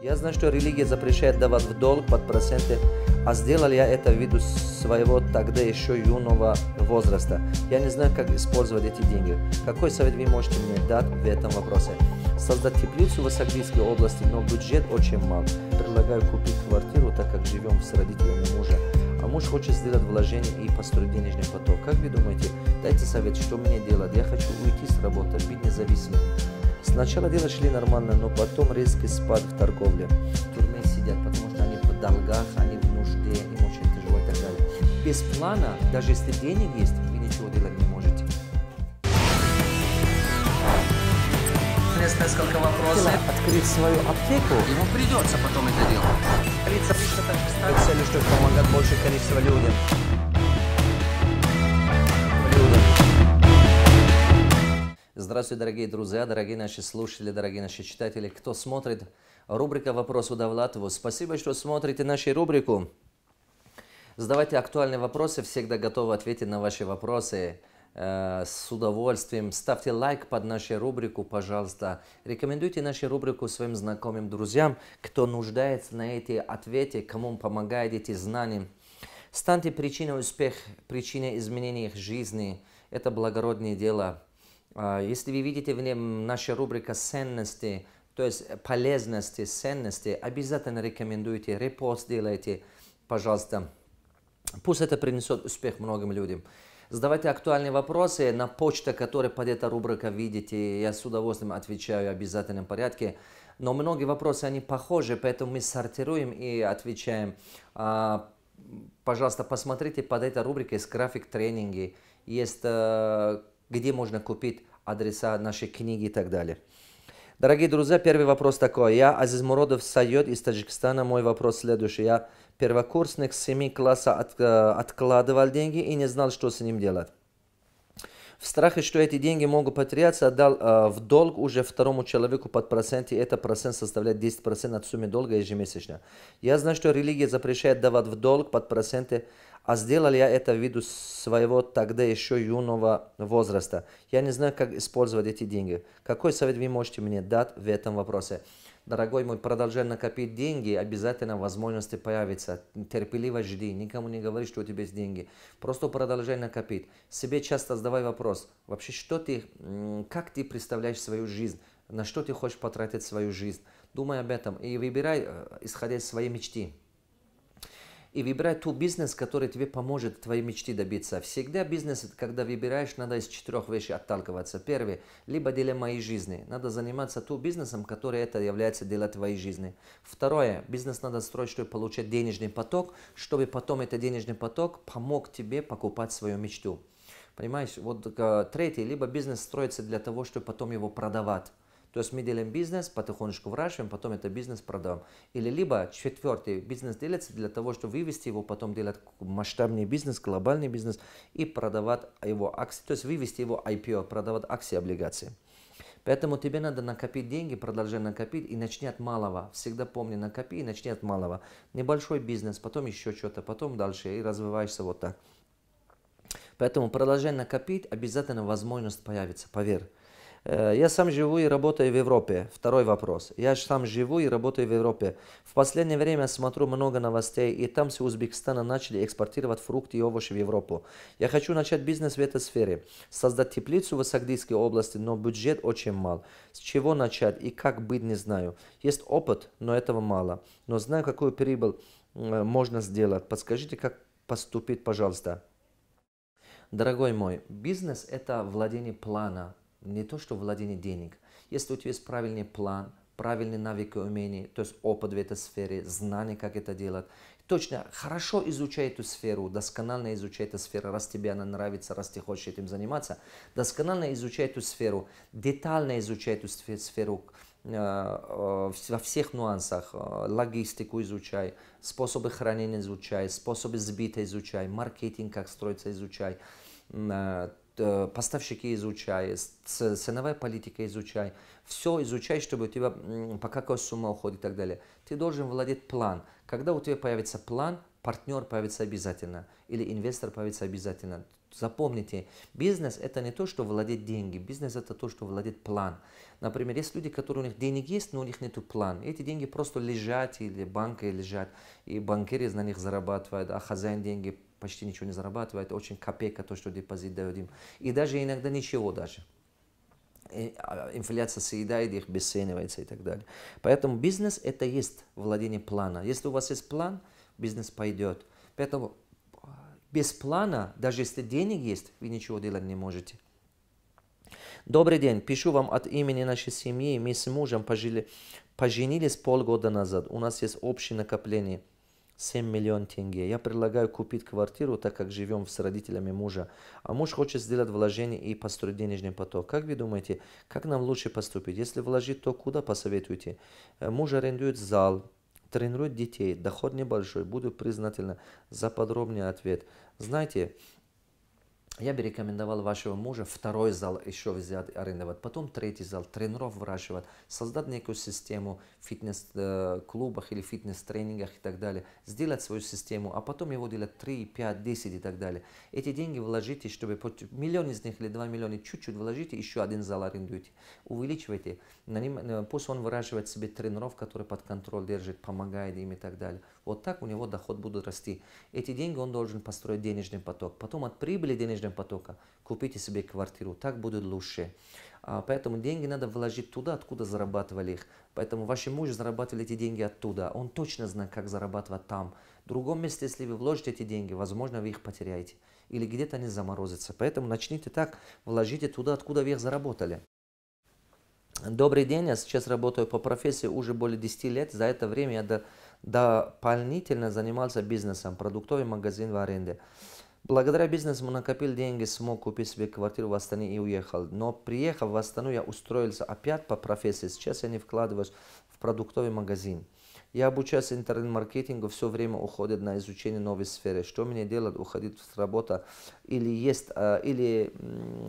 Я знаю, что религия запрещает давать в долг под проценты, а сделал я это ввиду своего тогда еще юного возраста. Я не знаю, как использовать эти деньги. Какой совет вы можете мне дать в этом вопросе? Создать теплицу в Асагбийской области, но бюджет очень мал. Предлагаю купить квартиру, так как живем с родителями мужа. А муж хочет сделать вложение и построить денежный поток. Как вы думаете, дайте совет, что мне делать? Я хочу уйти с работы, быть независимым. Сначала дела шли нормально, но потом резкий спад в торговле. В тюрьме сидят, потому что они в долгах, они в нужде, им очень тяжело и так далее. Без плана, даже если денег есть, вы ничего делать не можете. Есть несколько вопросов. Открыть свою аптеку. Ему придется потом это делать. Полиция что-то Цель, что помогать больше количество людям. Здравствуйте, дорогие друзья, дорогие наши слушатели, дорогие наши читатели, кто смотрит. Рубрика «Вопрос у Довлатову». Спасибо, что смотрите нашу рубрику. Задавайте актуальные вопросы, всегда готовы ответить на ваши вопросы э, с удовольствием. Ставьте лайк под нашу рубрику, пожалуйста. Рекомендуйте нашу рубрику своим знакомым, друзьям, кто нуждается на эти ответы, кому помогает эти знания. Станьте причиной успеха, причиной изменения их жизни. Это благородное дело. А, если вы видите в нем наша рубрика «Ценности», то есть э, полезности, ценности, обязательно рекомендуйте, репост делайте, пожалуйста. Пусть это принесет успех многим людям. Задавайте актуальные вопросы на почту, которая под эта рубрика видите. Я с удовольствием отвечаю в обязательном порядке. Но многие вопросы, они похожи, поэтому мы сортируем и отвечаем. А, пожалуйста, посмотрите под этой рубрикой есть график тренинги, есть э, где можно купить адреса нашей книги и так далее. Дорогие друзья, первый вопрос такой. Я, Азиз Муродов Сайод из Таджикистана. Мой вопрос следующий. Я первокурсник семи класса от, э, откладывал деньги и не знал, что с ним делать. В страхе, что эти деньги могут потеряться, отдал э, в долг уже второму человеку под проценты. и это процент составляет 10% от суммы долга ежемесячно. Я знаю, что религия запрещает давать в долг под проценты а сделал я это в виду своего тогда еще юного возраста. Я не знаю, как использовать эти деньги. Какой совет вы можете мне дать в этом вопросе? Дорогой мой, продолжай накопить деньги, обязательно возможности появятся. Терпеливо жди, никому не говори, что у тебя есть деньги. Просто продолжай накопить. Себе часто задавай вопрос, вообще, что ты, как ты представляешь свою жизнь, на что ты хочешь потратить свою жизнь. Думай об этом и выбирай, э, исходя из своей мечты и выбирай ту бизнес, который тебе поможет твоей мечты добиться. Всегда бизнес, когда выбираешь, надо из четырех вещей отталкиваться. Первое, либо дело моей жизни. Надо заниматься ту бизнесом, который это является делом твоей жизни. Второе, бизнес надо строить, чтобы получать денежный поток, чтобы потом этот денежный поток помог тебе покупать свою мечту. Понимаешь, вот э, третий, либо бизнес строится для того, чтобы потом его продавать. То есть мы делаем бизнес, потихонечку выращиваем, потом это бизнес продаем. Или либо четвертый, бизнес делится для того, чтобы вывести его, потом делать масштабный бизнес, глобальный бизнес и продавать его акции, то есть вывести его IPO, продавать акции, облигации. Поэтому тебе надо накопить деньги, продолжай накопить и начни от малого. Всегда помни, накопи и начни от малого. Небольшой бизнес, потом еще что-то, потом дальше и развиваешься вот так. Поэтому продолжай накопить, обязательно возможность появится, поверь. Э, я сам живу и работаю в Европе. Второй вопрос. Я сам живу и работаю в Европе. В последнее время смотрю много новостей, и там с Узбекистана начали экспортировать фрукты и овощи в Европу. Я хочу начать бизнес в этой сфере, создать теплицу в Сагдийской области, но бюджет очень мал. С чего начать и как быть, не знаю. Есть опыт, но этого мало. Но знаю, какую прибыль э, можно сделать. Подскажите, как поступить, пожалуйста. Дорогой мой, бизнес – это владение плана, не то, что владение денег. Если у тебя есть правильный план, правильные навыки, и умения, то есть опыт в этой сфере, знание, как это делать. Точно, хорошо изучай эту сферу, досконально изучай эту сферу, раз тебе она нравится, раз ты хочешь этим заниматься. Досконально изучай эту сферу, детально изучай эту сферу э, э, во всех нюансах. Э, логистику изучай, способы хранения изучай, способы сбита изучай, маркетинг как строится изучай, э, Э, поставщики изучай, ценовая политика изучай, все изучай, чтобы у тебя, по какой сумме уходит и так далее. Ты должен владеть план. Когда у тебя появится план, партнер появится обязательно или инвестор появится обязательно. Запомните, бизнес это не то, что владеть деньги, бизнес это то, что владеть план. Например, есть люди, которые у них денег есть, но у них нет план Эти деньги просто лежат или банка лежат, и банкиры на них зарабатывают, а хозяин деньги почти ничего не зарабатывает, очень копейка то, что депозит дает им. И даже иногда ничего даже а, инфляция съедает их, бесценивается и так далее. Поэтому бизнес это есть владение плана. Если у вас есть план – бизнес пойдет. Поэтому а, без плана, даже если денег есть, вы ничего делать не можете. Добрый день, пишу вам от имени нашей семьи. Мы с мужем пожили, поженились полгода назад. У нас есть общее накопление 7 миллион тенге. Я предлагаю купить квартиру, так как живем с родителями мужа. А муж хочет сделать вложение и построить денежный поток. Как вы думаете, как нам лучше поступить? Если вложить, то куда посоветуете? Э, муж арендует зал, тренирует детей. Доход небольшой. Буду признательна за подробный ответ. Знаете, я бы рекомендовал вашего мужа второй зал еще взять, арендовать, потом третий зал, тренеров выращивать, создать некую систему в фитнес-клубах э, или фитнес-тренингах и так далее, сделать свою систему, а потом его делать 3, 5, 10 и так далее. Эти деньги вложите, чтобы миллион из них или 2 миллиона чуть-чуть вложите, еще один зал арендуйте, увеличивайте, на ним, э, пусть он выращивает себе тренеров, которые под контроль держит, помогает им и так далее. Вот так у него доход будет расти. Эти деньги он должен построить денежный поток. Потом от прибыли денежного потока купите себе квартиру. Так будет лучше. А, поэтому деньги надо вложить туда, откуда зарабатывали их. Поэтому ваш муж зарабатывали эти деньги оттуда. Он точно знает, как зарабатывать там. В другом месте, если вы вложите эти деньги, возможно, вы их потеряете. Или где-то они заморозятся. Поэтому начните так, вложите туда, откуда вы их заработали. Добрый день, я сейчас работаю по профессии уже более 10 лет. За это время я дополнительно занимался бизнесом, продуктовый магазин в аренде. Благодаря бизнесу накопил деньги, смог купить себе квартиру в Астане и уехал. Но приехав в Астану, я устроился опять по профессии. Сейчас я не вкладываюсь в продуктовый магазин. Я обучаюсь интернет-маркетингу, все время уходит на изучение новой сферы. Что мне делать? Уходить с работы? Или, есть, а, или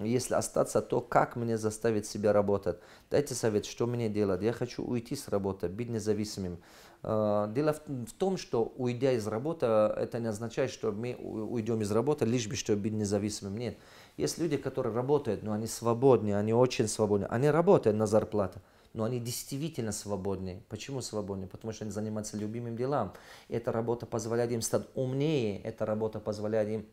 если остаться, то как мне заставить себя работать? Дайте совет, что мне делать? Я хочу уйти с работы, быть независимым. А, дело в том, что уйдя из работы, это не означает, что мы уйдем из работы, лишь бы чтобы быть независимым. Нет. Есть люди, которые работают, но они свободны, они очень свободны. Они работают на зарплату но они действительно свободны. Почему свободны? Потому что они занимаются любимым делом. Эта работа позволяет им стать умнее, эта работа позволяет им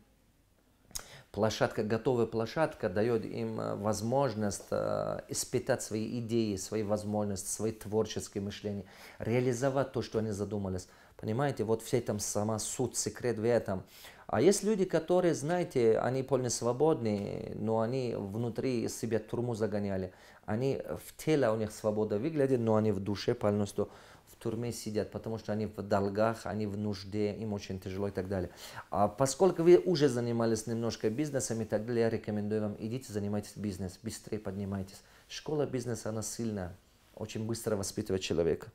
площадка, готовая площадка дает им э, возможность э, испытать свои идеи, свои возможности, свои творческие мышления, реализовать то, что они задумались. Понимаете, вот в этом сама суть, секрет в этом – а есть люди, которые, знаете, они полны свободны, но они внутри себя турму загоняли. Они в теле у них свобода выглядит, но они в душе полностью в турме сидят, потому что они в долгах, они в нужде, им очень тяжело и так далее. А поскольку вы уже занимались немножко бизнесом и так далее, я рекомендую вам, идите занимайтесь бизнесом, быстрее поднимайтесь. Школа бизнеса, она сильная, очень быстро воспитывает человека.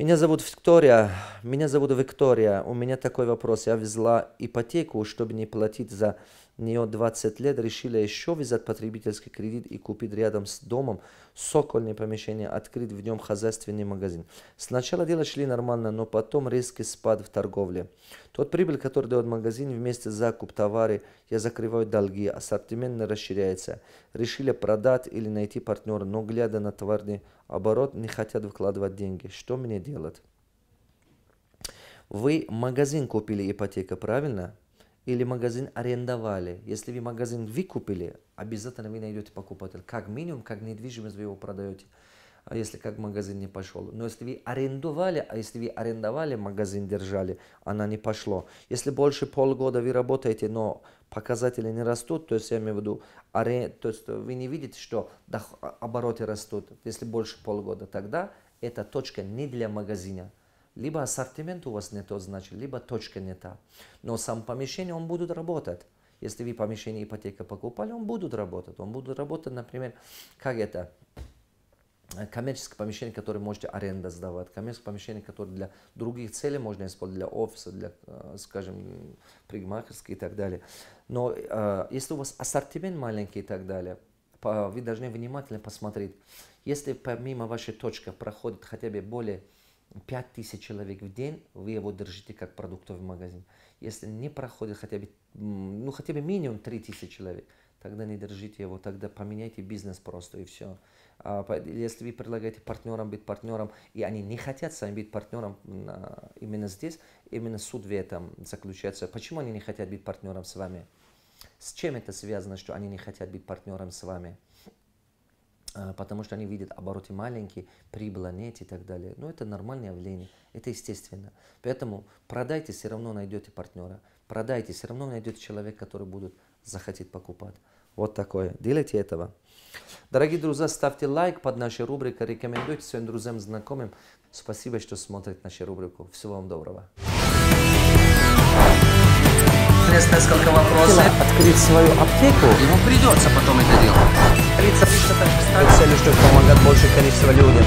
Меня зовут Виктория. Меня зовут Виктория. У меня такой вопрос. Я взяла ипотеку, чтобы не платить за нее 20 лет, решили еще взять потребительский кредит и купить рядом с домом сокольное помещение, открыть в нем хозяйственный магазин. Сначала дела шли нормально, но потом резкий спад в торговле. Тот прибыль, который дает магазин вместе с закуп товары, я закрываю долги, ассортимент расширяется. Решили продать или найти партнера, но глядя на товарный оборот, не хотят вкладывать деньги. Что мне делать? Вы магазин купили ипотека, правильно? или магазин арендовали. Если вы магазин выкупили, обязательно вы найдете покупателя. Как минимум, как недвижимость вы его продаете, а если как магазин не пошел. Но если вы арендовали, а если вы арендовали, магазин держали, она не пошло. Если больше полгода вы работаете, но показатели не растут, то есть я имею в виду, то есть вы не видите, что обороты растут, если больше полгода, тогда эта точка не для магазина – либо ассортимент у вас не тот, значит, либо точка не та. Но сам помещение, он будет работать. Если вы помещение ипотека покупали, он будет работать. Он будет работать, например, как это, э, коммерческое помещение, которое можете аренда сдавать, коммерческое помещение, которое для других целей можно использовать, для офиса, для, э, скажем, пригмахерской и так далее. Но э, если у вас ассортимент маленький и так далее, вы должны внимательно посмотреть. Если помимо вашей точки проходит хотя бы более тысяч человек в день, вы его держите как продуктовый магазин. Если не проходит хотя бы, ну, хотя бы минимум тысячи человек, тогда не держите его, тогда поменяйте бизнес просто и все. А, если вы предлагаете партнерам быть партнером, и они не хотят сами быть партнером именно здесь, именно суд в этом заключается. Почему они не хотят быть партнером с вами? С чем это связано, что они не хотят быть партнером с вами? А, потому что они видят обороты маленькие, прибыль нет и так далее. Но ну, это нормальное явление, это естественно. Поэтому продайте, все равно найдете партнера. Продайте, все равно найдете человек, который будет захотеть покупать. Вот такое. Делайте этого. Дорогие друзья, ставьте лайк под нашей рубрикой, рекомендуйте своим друзьям, знакомым. Спасибо, что смотрите нашу рубрику. Всего вам доброго есть несколько вопросов. Открыть свою аптеку. Ему придется потом это делать. Лица чтобы помогать больше количество людям.